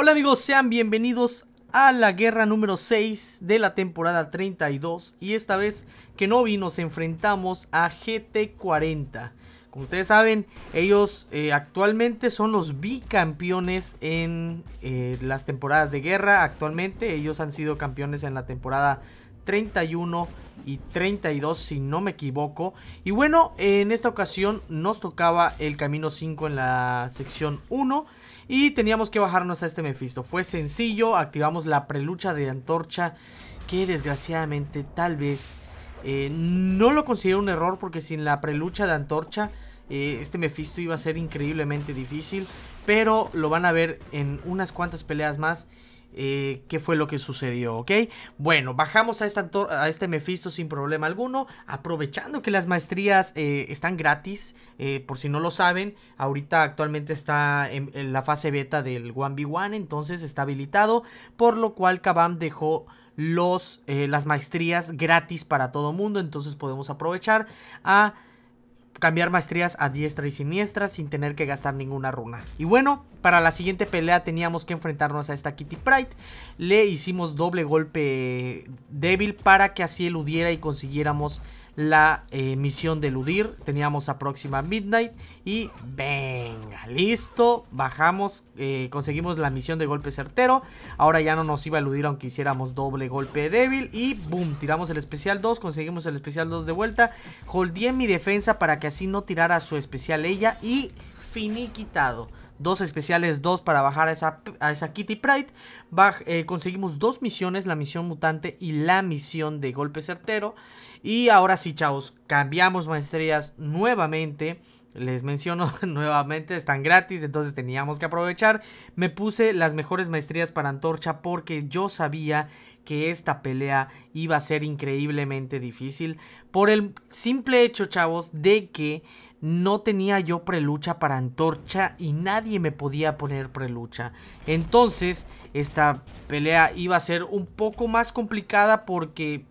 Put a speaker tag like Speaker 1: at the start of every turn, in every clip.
Speaker 1: Hola amigos, sean bienvenidos a la guerra número 6 de la temporada 32 y esta vez Kenobi nos enfrentamos a GT40. Como ustedes saben, ellos eh, actualmente son los bicampeones en eh, las temporadas de guerra. Actualmente ellos han sido campeones en la temporada 31 y 32 si no me equivoco. Y bueno, en esta ocasión nos tocaba el camino 5 en la sección 1 y teníamos que bajarnos a este Mephisto. Fue sencillo, activamos la prelucha de antorcha que desgraciadamente tal vez eh, no lo considero un error porque sin la prelucha de antorcha eh, este Mephisto iba a ser increíblemente difícil. Pero lo van a ver en unas cuantas peleas más eh, qué fue lo que sucedió, ¿ok? Bueno, bajamos a, esta a este Mephisto sin problema alguno, aprovechando que las maestrías eh, están gratis, eh, por si no lo saben, ahorita actualmente está en, la fase beta del 1v1, entonces está habilitado, por lo cual Kabam dejó los, las maestrías gratis para todo mundo, entonces podemos aprovechar a cambiar maestrías a diestra y siniestra sin tener que gastar ninguna runa. Y bueno, para la siguiente pelea teníamos que enfrentarnos a esta Kitty Pride. Le hicimos doble golpe débil para que así eludiera y consiguiéramos la eh, misión de eludir. Teníamos a Próxima Midnight y venga, listo. Bajamos, eh, conseguimos la misión de golpe certero. Ahora ya no nos iba a eludir aunque hiciéramos doble golpe débil. Y boom, tiramos el especial 2, conseguimos el especial 2 de vuelta. Holdé mi defensa para que así no tirara su especial ella y finiquitado. Dos especiales, dos para bajar a esa, a esa Kitty Pride. Eh, conseguimos dos misiones, la misión mutante y la misión de golpe certero. Y ahora sí, chavos, cambiamos maestrías nuevamente. Les menciono nuevamente, están gratis, entonces teníamos que aprovechar. Me puse las mejores maestrías para Antorcha porque yo sabía que esta pelea iba a ser increíblemente difícil. Por el simple hecho, chavos, de que no tenía yo prelucha para antorcha y nadie me podía poner prelucha. Entonces, esta pelea iba a ser un poco más complicada porque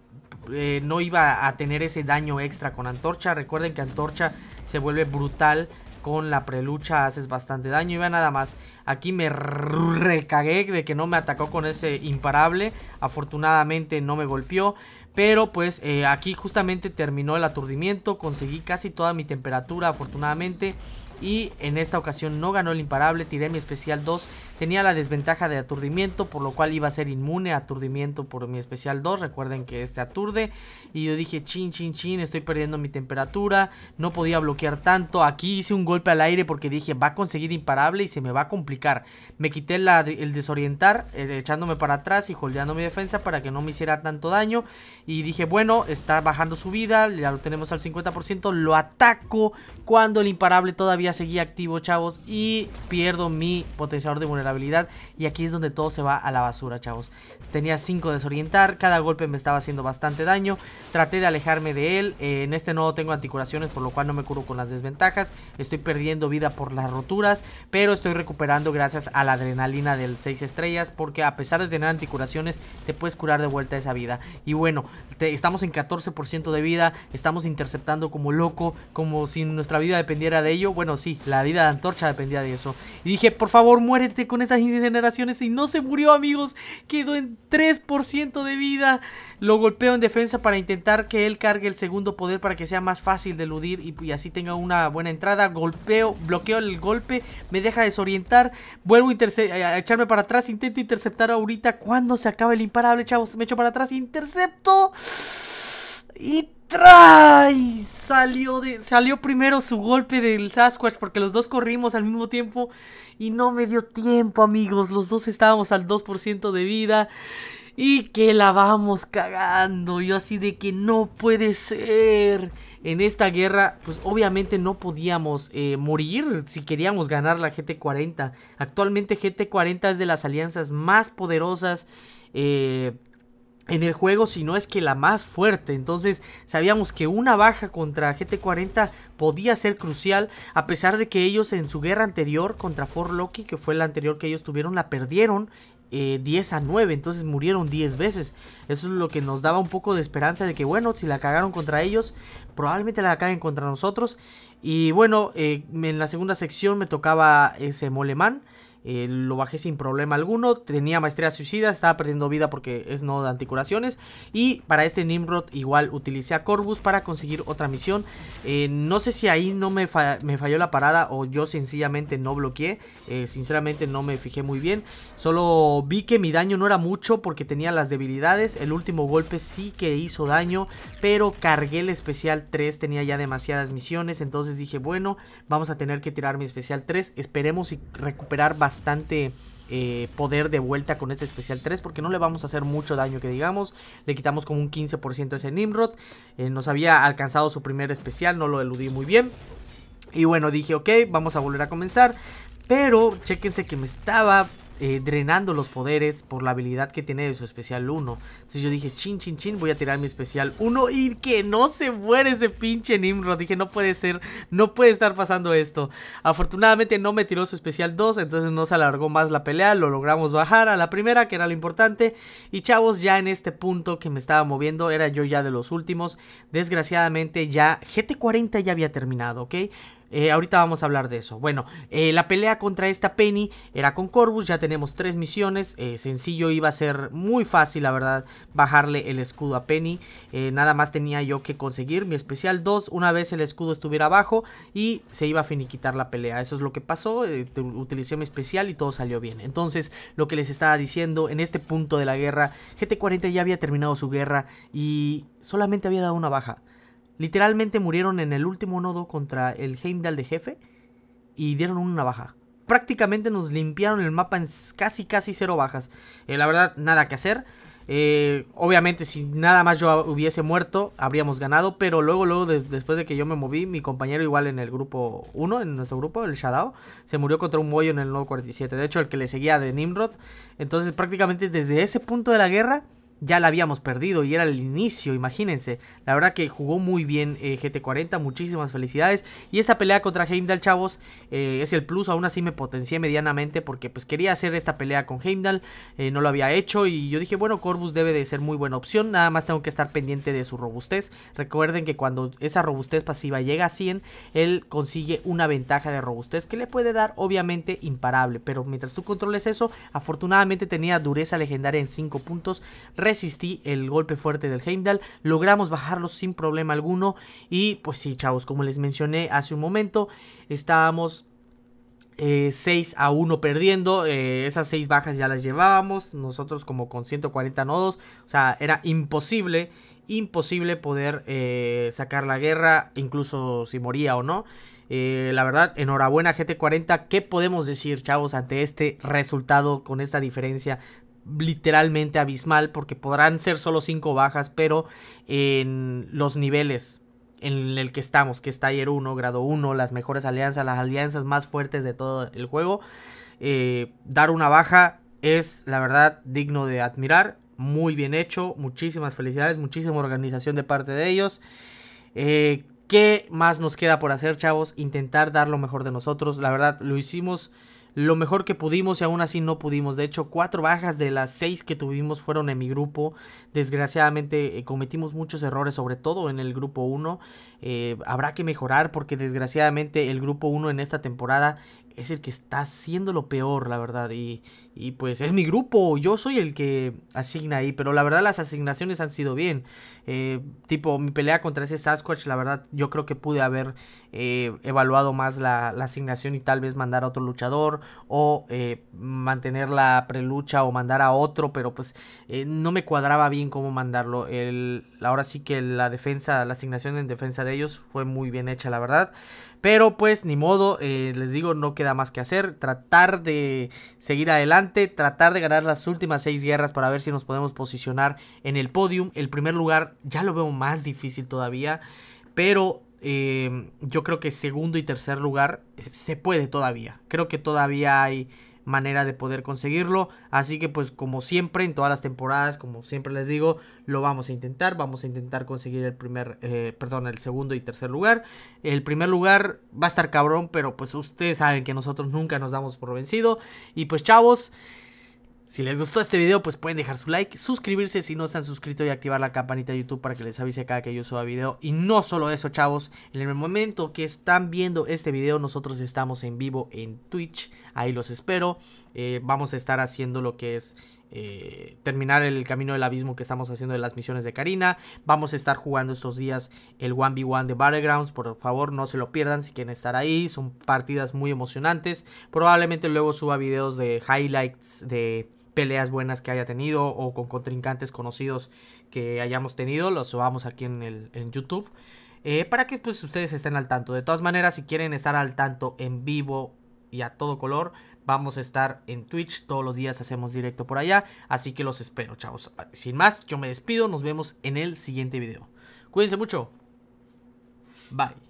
Speaker 1: eh, no iba a tener ese daño extra con antorcha. Recuerden que antorcha se vuelve brutal con la prelucha haces bastante daño. Y vean nada más, aquí me recagué de que no me atacó con ese imparable. Afortunadamente no me golpeó. Pero pues eh, aquí justamente terminó el aturdimiento, conseguí casi toda mi temperatura afortunadamente y en esta ocasión no ganó el imparable, tiré mi especial 2, tenía la desventaja de aturdimiento, por lo cual iba a ser inmune a aturdimiento por mi especial 2, recuerden que este aturde, y yo dije chin chin chin, estoy perdiendo mi temperatura, no podía bloquear tanto, aquí hice un golpe al aire porque dije va a conseguir imparable y se me va a complicar, me quité el desorientar, eh, echándome para atrás y holdeando mi defensa para que no me hiciera tanto daño, y dije bueno, está bajando su vida, ya lo tenemos al 50%, lo ataco cuando el imparable todavía Seguí seguí activo, chavos, y pierdo mi potenciador de vulnerabilidad. Y aquí es donde todo se va a la basura, chavos. Tenía 5 desorientar, cada golpe me estaba haciendo bastante daño. Traté de alejarme de él. Eh, en este nodo tengo anticuraciones, por lo cual no me curo con las desventajas. Estoy perdiendo vida por las roturas, pero estoy recuperando gracias a la adrenalina del 6 estrellas, porque a pesar de tener anticuraciones, te puedes curar de vuelta esa vida. Y bueno, estamos en 14% de vida, estamos interceptando como loco, como si nuestra vida dependiera de ello. Bueno, sí, la vida de Antorcha dependía de eso. Y dije, por favor, muérete con esas incineraciones. Y no se murió, amigos. Quedó en 3% de vida. Lo golpeo en defensa para intentar que él cargue el segundo poder para que sea más fácil de eludir y, así tenga una buena entrada. Golpeo, bloqueo el golpe, me deja desorientar. Vuelvo a, echarme para atrás, intento interceptar ahorita. cuando se acaba el imparable, chavos? Me echo para atrás, intercepto. Y trai, Salió, de, salió primero su golpe del Sasquatch porque los dos corrimos al mismo tiempo y no me dio tiempo, amigos. Los dos estábamos al 2% de vida y que la vamos cagando. Yo así de que no puede ser. En esta guerra, pues obviamente no podíamos eh, morir si queríamos ganar la GT40. Actualmente GT40 es de las alianzas más poderosas. Eh, en el juego, si no es que la más fuerte. Entonces sabíamos que una baja contra GT40 podía ser crucial, a pesar de que ellos en su guerra anterior contra For Loki, que fue la anterior que ellos tuvieron, la perdieron. 10 eh, a 9, entonces murieron 10 veces. Eso es lo que nos daba un poco de esperanza de que, bueno, si la cagaron contra ellos, probablemente la caguen contra nosotros. Y bueno, eh, en la segunda sección me tocaba ese Moleman. Eh, lo bajé sin problema alguno. Tenía maestría suicida, estaba perdiendo vida porque es no de anticuraciones. Y para este Nimrod igual utilicé a Corvus para conseguir otra misión. Eh, no sé si ahí no me, falló la parada o yo sencillamente no bloqueé. Eh, sinceramente no me fijé muy bien. Solo vi que mi daño no era mucho porque tenía las debilidades. El último golpe sí que hizo daño, pero cargué el especial 3. Tenía ya demasiadas misiones, entonces dije, bueno, vamos a tener que tirar mi especial 3. Esperemos y recuperar bastante bastante eh, poder de vuelta con este especial 3 porque no le vamos a hacer mucho daño que digamos, le quitamos como un 15% ese Nimrod, eh, nos había alcanzado su primer especial, no lo eludí muy bien. Y bueno, dije, ok, vamos a volver a comenzar. Pero, chéquense que me estaba eh, drenando los poderes por la habilidad que tiene de su especial 1. Entonces yo dije, chin, chin, chin, voy a tirar mi especial 1 y que no se muere ese pinche Nimrod. Dije, no puede ser, no puede estar pasando esto. Afortunadamente no me tiró su especial 2, entonces no se alargó más la pelea, lo logramos bajar a la primera, que era lo importante. Y chavos, ya en este punto que me estaba moviendo, era yo ya de los últimos. Desgraciadamente ya GT40 ya había terminado, ¿ok? Eh, ahorita vamos a hablar de eso. Bueno, eh, la pelea contra esta Penny era con Corvus. Ya tenemos tres misiones. Eh, sencillo iba a ser muy fácil, la verdad, bajarle el escudo a Penny. nada más tenía yo que conseguir mi especial 2 una vez el escudo estuviera abajo y se iba a finiquitar la pelea. Eso es lo que pasó. utilicé mi especial y todo salió bien. Entonces, lo que les estaba diciendo, en este punto de la guerra, GT40 ya había terminado su guerra y solamente había dado una baja. Literalmente murieron en el último nodo contra el Heimdall de jefe y dieron una baja. Prácticamente nos limpiaron el mapa en casi casi cero bajas. Eh, la verdad, nada que hacer. Eh, obviamente, si nada más yo hubiese muerto, habríamos ganado. Pero luego, luego, después de que yo me moví, mi compañero igual en el grupo 1, en nuestro grupo, el Shadow, se murió contra un bollo en el nodo 47. De hecho, el que le seguía de Nimrod. Entonces, prácticamente desde ese punto de la guerra ya la habíamos perdido y era el inicio, imagínense. La verdad que jugó muy bien eh, GT40, muchísimas felicidades. Y esta pelea contra Heimdall, chavos, eh, es el plus. Aún así me potencié medianamente porque pues quería hacer esta pelea con Heimdall, eh, no lo había hecho y yo dije, bueno, Corvus debe de ser muy buena opción, nada más tengo que estar pendiente de su robustez. Recuerden que cuando esa robustez pasiva llega a 100, él consigue una ventaja de robustez que le puede dar obviamente imparable, pero mientras tú controles eso, afortunadamente tenía dureza legendaria en 5 puntos resistí el golpe fuerte del Heimdall, logramos bajarlo sin problema alguno y pues sí, chavos, como les mencioné hace un momento, estábamos 6 eh, a 1 perdiendo. Eh, esas 6 bajas ya las llevábamos. Nosotros como con 140 nodos. O sea, era imposible. Imposible poder eh, sacar la guerra. Incluso si moría o no. la verdad, enhorabuena GT40. ¿Qué podemos decir, chavos, ante este resultado con esta diferencia literalmente abismal porque podrán ser solo 5 bajas, pero en los niveles en el que estamos, que es Taller 1, grado 1, las mejores alianzas, las alianzas más fuertes de todo el juego, eh, dar una baja es la verdad digno de admirar, muy bien hecho, muchísimas felicidades, muchísima organización de parte de ellos. Eh, ¿Qué más nos queda por hacer, chavos? Intentar dar lo mejor de nosotros. La verdad, lo hicimos lo mejor que pudimos y aún así no pudimos. De hecho, cuatro bajas de las seis que tuvimos fueron en mi grupo. Desgraciadamente eh, cometimos muchos errores, sobre todo en el grupo 1. Eh, habrá que mejorar porque desgraciadamente el grupo 1 en esta temporada es el que está haciendo lo peor, la verdad. Y, y pues es mi grupo, yo soy el que asigna ahí, pero la verdad las asignaciones han sido bien. Eh, tipo, mi pelea contra ese Sasquatch, la verdad yo creo que pude haber eh, evaluado más la, asignación y tal vez mandar a otro luchador o eh, mantener la prelucha o mandar a otro, pero pues no me cuadraba bien cómo mandarlo. El, ahora sí que la defensa, la asignación en defensa de ellos fue muy bien hecha, la verdad. Pero pues ni modo, eh, les digo, no queda más que hacer. Tratar de seguir adelante, tratar de ganar las últimas seis guerras para ver si nos podemos posicionar en el podium. El primer lugar ya lo veo más difícil todavía, pero eh, yo creo que segundo y tercer lugar eh, se puede todavía. Creo que todavía hay manera de poder conseguirlo. Así que pues como siempre en todas las temporadas, como siempre les digo, lo vamos a intentar. Vamos a intentar conseguir el primer, eh, perdón, el segundo y tercer lugar. El primer lugar va a estar cabrón, pero pues ustedes saben que nosotros nunca nos damos por vencido. Y pues chavos. Si les gustó este video, pues pueden dejar su like, suscribirse si no están suscritos y activar la campanita de YouTube para que les avise cada que yo suba video. Y no solo eso, chavos, en el momento que están viendo este video, nosotros estamos en vivo en Twitch, ahí los espero. Eh, vamos a estar haciendo lo que es eh, terminar el camino del abismo que estamos haciendo de las misiones de Karina. Vamos a estar jugando estos días el 1v1 de Battlegrounds. Por favor, no se lo pierdan si quieren estar ahí. Son partidas muy emocionantes. Probablemente luego suba videos de highlights de peleas buenas que haya tenido o con contrincantes conocidos que hayamos tenido, los subamos aquí en, el, en YouTube. Eh, para que pues ustedes estén al tanto. De todas maneras, si quieren estar al tanto en vivo y a todo color, vamos a estar en Twitch. Todos los días hacemos directo por allá. Así que los espero, chavos. Sin más, yo me despido. Nos vemos en el siguiente video. Cuídense mucho. Bye.